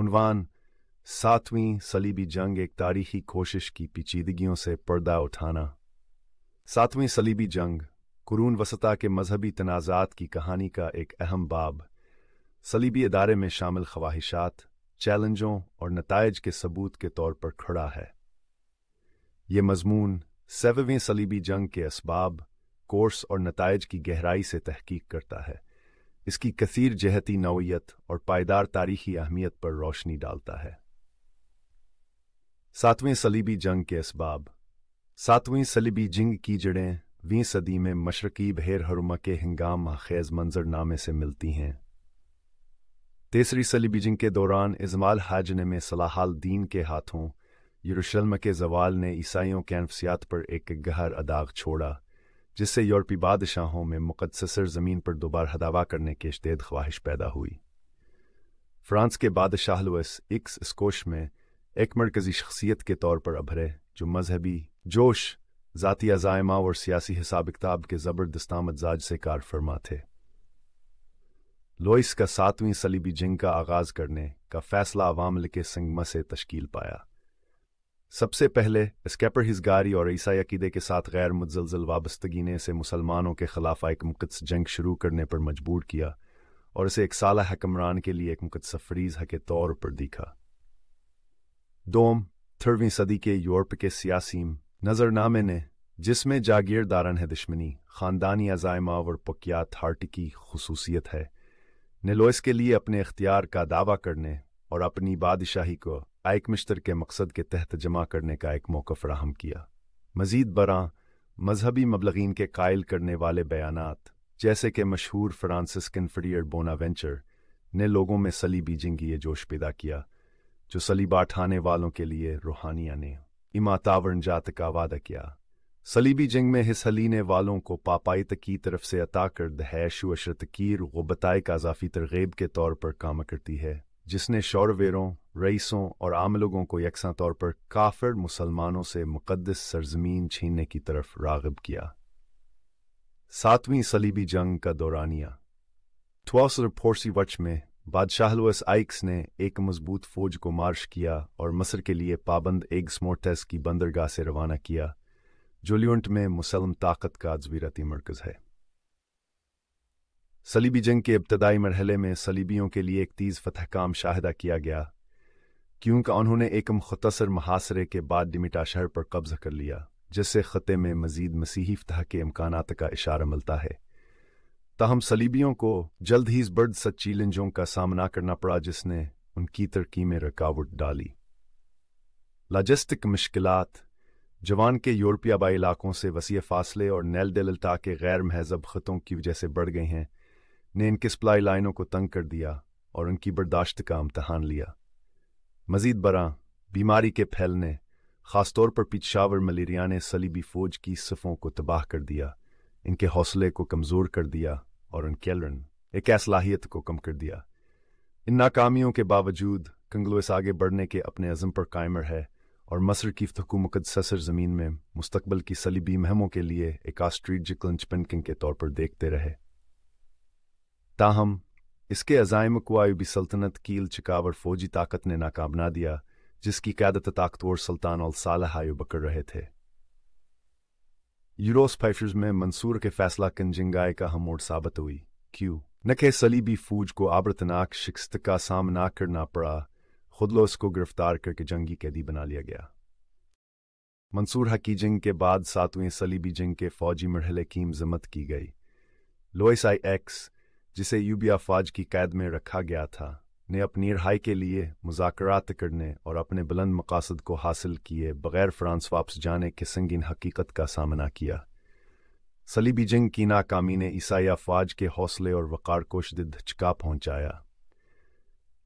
उनवान सातवीं सलीबी जंग एक तारीखी कोशिश की पिचीदगियों से पर्दा उठाना सातवीं सलीबी जंग कुरून वसता के मजहबी तनाज़ात की कहानी का एक अहम बाब सलीबी अदारे में शामिल ख्वाहिशात चैलेंजों और नतज के सबूत के तौर पर खड़ा है ये मजमून सेवें सलीबी जंग के इसबाब कोर्स और नतज की गहराई से तहकीक करता है इसकी कसीर जहती नौयत और पायदार तारीखी अहमियत पर रोशनी डालता है सातवें सलीबी जंग के इसबाब सातवीं सलीबी जंग की जड़ें वीं सदी में मशरकी बहर हरुमा के हंगाम खेज मंजरनामे से मिलती हैं तीसरी सलीबी जंग के दौरान इजमाल हाजने में सलाहाल दीन के हाथों यरूशलम के जवाल ने ईसाइयों के अनफसियात पर एक गहर अदाग छोड़ा जिससे यूरोपी बादशाहों में मुकदसर ज़मीन पर दोबार हदावा करने की अशद ख्वाहिश पैदा हुई फ्रांस के बादशाह लुइस इक्स स्कोश में एक मरकज़ी शख्सियत के तौर पर अभरे जो मजहबी जोश ज़ाती अजायमा और सियासी हिसाब किताब के ज़बरदस्त आमदजाज से कार फरमा थे लोइस का सातवीं सलीबी जंग का आगाज़ करने का फैसला अवामल के संगमा से तश्कील पाया सबसे पहले स्केपर हिजगारी और ईसाई अकीदे के साथ गैर मुतजलजल वाबस्तगी ने इसे मुसलमानों के खिलाफ एक मुकदस जंग शुरू करने पर मजबूर किया और इसे एक साल हकमरान के लिए एक मुकदस फरीज के तौर पर दिखा दोम थर्डवीं सदी के यूरोप के सियासीम नजरनामे ने जिसमें जागीरदारन है दुश्मनी ख़ानदानी अजायमा और पकियात हार्ट की खसूसियत है ने लोइस के लिए अपने इख्तियार का दावा करने और अपनी बादशाही को आइकमिश्तर के मकसद के तहत जमा करने का एक मौका फ्राहम किया मजीद बरा मजहबी मबलगिन के कायल करने वाले बयान जैसे कि मशहूर फ्रांसिस फ्रियर बोनावेंचर ने लोगों में सलीबी ये जोश पैदा किया जो सलीबा ठाने वालों के लिए रूहानिया ने इमातावरण जात का वादा किया सलीबी जंग में हिस्सा लेने वालों को पापाई की तरफ से अता कर दहैश व शतकीर गुबताई तरगेब के तौर पर काम करती है जिसने शौरवेरों रईसों और आम लोगों को यकसा तौर पर काफिर मुसलमानों से मुकदस सरजमीन छीनने की तरफ रागब किया सातवीं सलीबी जंग का दौरानिया ट्वासर फोर्सी वच में बादशाह आइक्स ने एक मजबूत फौज को मार्श किया और मसर के लिए पाबंद एग्स की बंदरगाह से रवाना किया जोलियंट में मुसलम ताकत का अजवीरती मरकज़ है सलीबी जंग के इब्तदाई मरहले में सलीबियों के लिए एक तीज़ फतह का मुशाहदा किया गया क्योंकि उन्होंने एक मुख्तसर महासरे के बाद डिमिटा शहर पर कब्ज़ा कर लिया जिससे ख़ते में मजीद मसीही फतह के इम्कान का इशारा मिलता है ताहम सलीबियों को जल्द ही इस बर्द सच चैलेंजों का सामना करना पड़ा जिसने उनकी तरक्की में रुकावट डाली लॉजिस्टिक मुश्किल जवान के यूरोपियाबाई इलाकों से वसी फासले और नैल दिलता के गैर महजब ख़तों की वजह से बढ़ गए हैं ने इनके सप्लाई लाइनों को तंग कर दिया और उनकी बर्दाश्त का इम्तहान लिया मजीद बरा बीमारी के फैलने खासतौर पर पिछावर मलेरिया ने सलीबी फौज की सफ़ों को तबाह कर दिया इनके हौसले को कमज़ोर कर दिया और उनके लन एक असलाहियत को कम कर दिया इन नाकामियों के बावजूद कंगलोस आगे बढ़ने के अपने अज़म पर कायमर है और मसर की फकूमकद ससर ज़मीन में मुस्तबल की सलीबी महमों के लिए एक आस्ट्रीट जिकलन चपनकिन के तौर पर देखते रहे ताहम इसके अजायम को आयुबी सल्तनत कील चिकावर फौजी ताकत ने नाकाम ना दिया जिसकी क्यादत ताकतवर सुल्तान और आयु बकर रहे थे यूरोस फैफर्स में मंसूर के फैसला कंजिंगाए का हमोड़ साबित हुई क्यों न सलीबी फूज को आबरतनाक शिक्षत का सामना करना पड़ा खुदलोस को गिरफ्तार करके जंगी कैदी बना लिया गया मंसूर हकी जंग के बाद सातवें सलीबी जंग के फौजी मरहले की मजम्मत की गई लोइस आई एक्स जिसे यूबी अफवाज की कैद में रखा गया था ने अपनी रिहाई के लिए मुजात करने और अपने बुलंद मकासद को हासिल किए बगैर फ्रांस वापस जाने के संगीन हकीकत का सामना किया सलीबी जंग की नाकामी ने ईसाई अफवाज के हौसले और वक़ार को शदद झचका पहुंचाया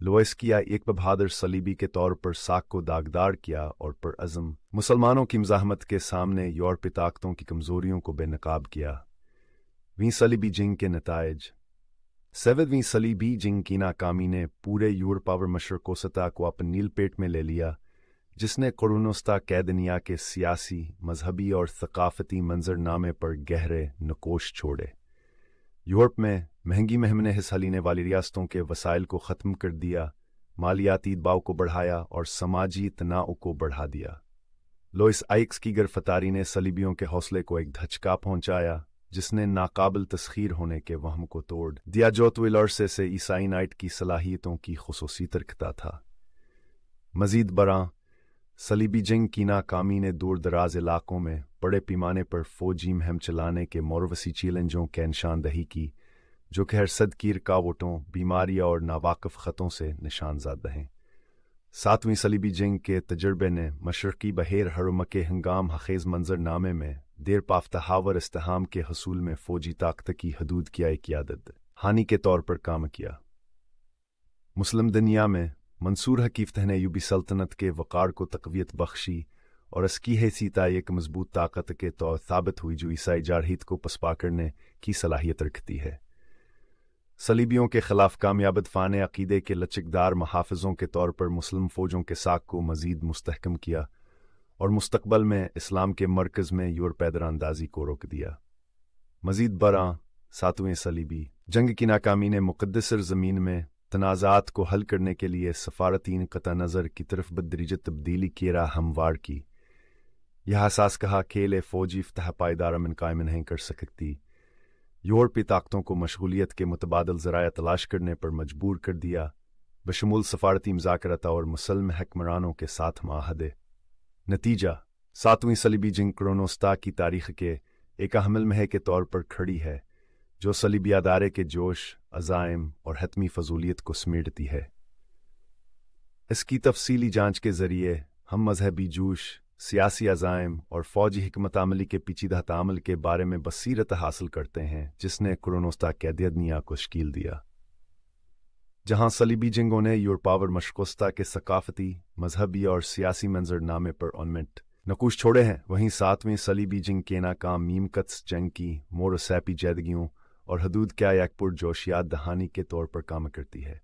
लोएस्किया एक बहादुर सलीबी के तौर पर साख को दागदार किया और पर अज़म मुसलमानों की मजाहमत के सामने यूरोपी ताकतों की कमजोरियों को बेनकाब किया वहीं सलीबी जंग के नतज सेवेदवीं सलीबी भी की नाकामी ने पूरे यूरोपावर मशरकोसता को अपने नीलपेट में ले लिया जिसने करुणोस्ता कैदनिया के सियासी मजहबी और सकाफती मंजरनामे पर गहरे नकोश छोड़े यूरोप में महंगी महम हिस्सा लेने वाली रियासतों के वसाइल को ख़त्म कर दिया मालियाती दबाव को बढ़ाया और समाजी तनाव को बढ़ा दिया लोइस आइक्स की गिरफ्तारी ने सलीबियों के हौसले को एक धचका पहुंचाया जिसने नाकाबिल तस्खीर होने के वहम को तोड़ दिया जोत अरसे से नाइट की सलाहियतों की खसूसी तर्कता था मजीद बरा सलीबी जंग की नाकामी ने दूर दराज इलाकों में बड़े पैमाने पर फौजी मुहम चलाने के मौरवसी चैलेंजों के निशानदही की जो कि हर सद की रुकावटों बीमारियाँ और नावाकफ ख़तों से निशानजाद हैं सातवीं सलीबी जंग के तजर्बे ने मशरकी बहेर हरमक हंगाम हखेज़ मंजरनामे में देर हावर इस्तेहाम के हसूल में फौजी ताकत की हदूद किया एक यादत हानि के तौर पर काम किया मुस्लिम दुनिया में मंसूर हकीफ ने यूबी सल्तनत के वक़ार को तकवीत बख्शी और इसकी सीता एक मजबूत ताकत के तौर साबित हुई जो ईसाई जारहीद को पसपा करने की सलाहियत रखती है सलीबियों के खिलाफ कामयाब फ़ान अकीदे के लचकदार महाफजों के तौर पर मुस्लिम फ़ौजों के साख को मजीद मुस्तकम किया और मुस्तबल में इस्लाम के मरकज़ में यूर अंदाजी को रोक दिया मजीद बरा सातवें सलीबी जंग की नाकामी ने मुकदसर ज़मीन में तनाज़ात को हल करने के लिए सफारतीन कता नज़र की तरफ बदरीज तब्दीली की राह हमवार की यह अहसास कहा खेल फौजी अफ्तः पायदार अमन कायम नहीं कर सकती यूरोपी ताकतों को मशगूलियत के मुतबादल ज़राया तलाश करने पर मजबूर कर दिया बशमूल सफारती मजाकरता और मुसलम हकमरानों के साथ माहदे नतीजा सातवीं सलीबी जिंग क्रोनोस्ता की तारीख के एक अहमल मह के तौर पर खड़ी है जो सलीबी अदारे के जोश अजायम और हतमी फजूलियत को समेटती है इसकी तफसीली जांच के जरिए हम मजहबी जोश सियासी अजायम और फौजी हमत अमली के पेचीदा तामल के बारे में बसीरत हासिल करते हैं जिसने क्रोनोस्ता कैदनिया को शकील दिया जहां सलीबी जिंगों ने यूरोपावर मशकोस्ता के सकाफती मजहबी और सियासी मंजरनामे पर ऑनमेंट नकूश छोड़े हैं वहीं सातवें सलीबी बीजिंग केना काम मीमकत्स जंग की मोरसैपी जैदगियों और हदूद क्या यकपुर जोशियात दहानी के तौर पर काम करती है